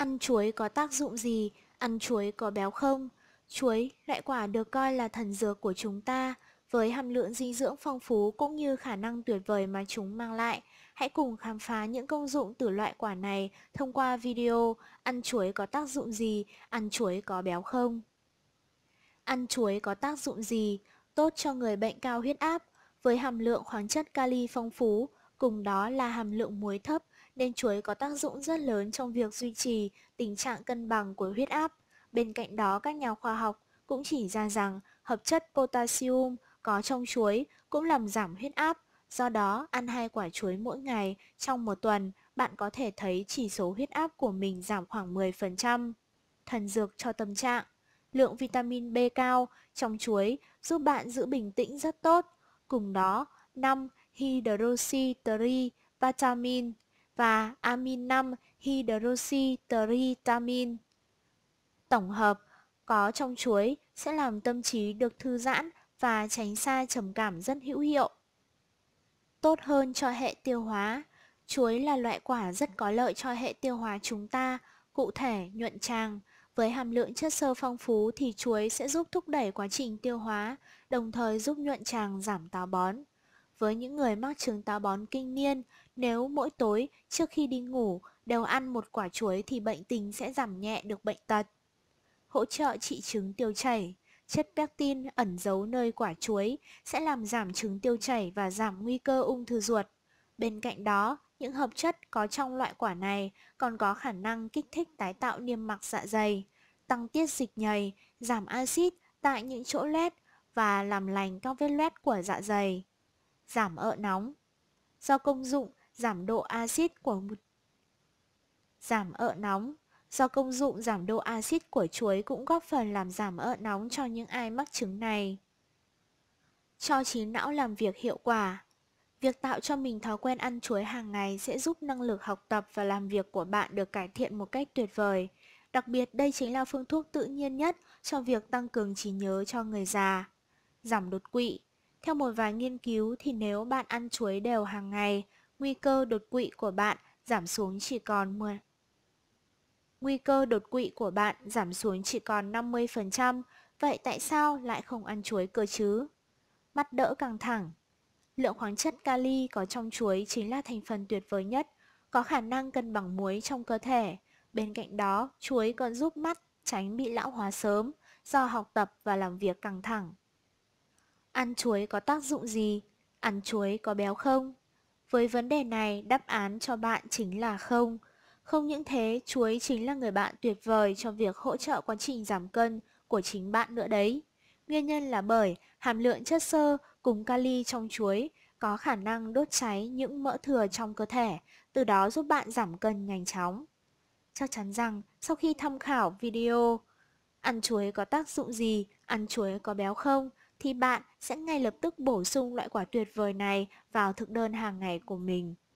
Ăn chuối có tác dụng gì? Ăn chuối có béo không? Chuối, loại quả được coi là thần dược của chúng ta, với hàm lượng dinh dưỡng phong phú cũng như khả năng tuyệt vời mà chúng mang lại. Hãy cùng khám phá những công dụng từ loại quả này thông qua video Ăn chuối có tác dụng gì? Ăn chuối có béo không? Ăn chuối có tác dụng gì? Tốt cho người bệnh cao huyết áp, với hàm lượng khoáng chất kali phong phú, Cùng đó là hàm lượng muối thấp nên chuối có tác dụng rất lớn trong việc duy trì tình trạng cân bằng của huyết áp. Bên cạnh đó, các nhà khoa học cũng chỉ ra rằng hợp chất potassium có trong chuối cũng làm giảm huyết áp. Do đó, ăn hai quả chuối mỗi ngày trong một tuần, bạn có thể thấy chỉ số huyết áp của mình giảm khoảng 10%. Thần dược cho tâm trạng Lượng vitamin B cao trong chuối giúp bạn giữ bình tĩnh rất tốt. Cùng đó, 5 hydroxy tri vitamin và amin 5 hydroxy tritamin. Tổng hợp có trong chuối sẽ làm tâm trí được thư giãn và tránh xa trầm cảm rất hữu hiệu. Tốt hơn cho hệ tiêu hóa, chuối là loại quả rất có lợi cho hệ tiêu hóa chúng ta, cụ thể nhuận tràng. Với hàm lượng chất xơ phong phú thì chuối sẽ giúp thúc đẩy quá trình tiêu hóa, đồng thời giúp nhuận tràng giảm táo bón. Với những người mắc chứng táo bón kinh niên, nếu mỗi tối trước khi đi ngủ đều ăn một quả chuối thì bệnh tình sẽ giảm nhẹ được bệnh tật. Hỗ trợ trị chứng tiêu chảy Chất pectin ẩn giấu nơi quả chuối sẽ làm giảm chứng tiêu chảy và giảm nguy cơ ung thư ruột. Bên cạnh đó, những hợp chất có trong loại quả này còn có khả năng kích thích tái tạo niêm mạc dạ dày, tăng tiết dịch nhầy, giảm axit tại những chỗ loét và làm lành các vết loét của dạ dày giảm ợ nóng. Do công dụng giảm độ axit của giảm ợ nóng do công dụng giảm độ axit của chuối cũng góp phần làm giảm ợ nóng cho những ai mắc chứng này. Cho trí não làm việc hiệu quả. Việc tạo cho mình thói quen ăn chuối hàng ngày sẽ giúp năng lực học tập và làm việc của bạn được cải thiện một cách tuyệt vời. Đặc biệt đây chính là phương thuốc tự nhiên nhất cho việc tăng cường trí nhớ cho người già. Giảm đột quỵ theo một vài nghiên cứu thì nếu bạn ăn chuối đều hàng ngày, nguy cơ đột quỵ của bạn giảm xuống chỉ còn 10. Nguy cơ đột quỵ của bạn giảm xuống chỉ còn 50%, vậy tại sao lại không ăn chuối cơ chứ? Mắt đỡ căng thẳng. Lượng khoáng chất kali có trong chuối chính là thành phần tuyệt vời nhất, có khả năng cân bằng muối trong cơ thể. Bên cạnh đó, chuối còn giúp mắt tránh bị lão hóa sớm do học tập và làm việc căng thẳng. Ăn chuối có tác dụng gì? Ăn chuối có béo không? Với vấn đề này, đáp án cho bạn chính là không. Không những thế, chuối chính là người bạn tuyệt vời cho việc hỗ trợ quá trình giảm cân của chính bạn nữa đấy. Nguyên nhân là bởi hàm lượng chất xơ cùng kali trong chuối có khả năng đốt cháy những mỡ thừa trong cơ thể, từ đó giúp bạn giảm cân nhanh chóng. Chắc chắn rằng sau khi tham khảo video Ăn chuối có tác dụng gì? Ăn chuối có béo không? thì bạn sẽ ngay lập tức bổ sung loại quả tuyệt vời này vào thực đơn hàng ngày của mình.